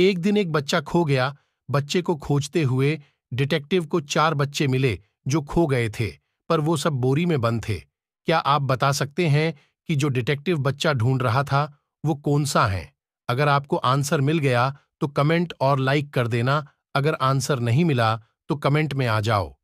एक दिन एक बच्चा खो गया बच्चे को खोजते हुए डिटेक्टिव को चार बच्चे मिले जो खो गए थे पर वो सब बोरी में बंद थे क्या आप बता सकते हैं कि जो डिटेक्टिव बच्चा ढूंढ रहा था वो कौन सा है अगर आपको आंसर मिल गया तो कमेंट और लाइक कर देना अगर आंसर नहीं मिला तो कमेंट में आ जाओ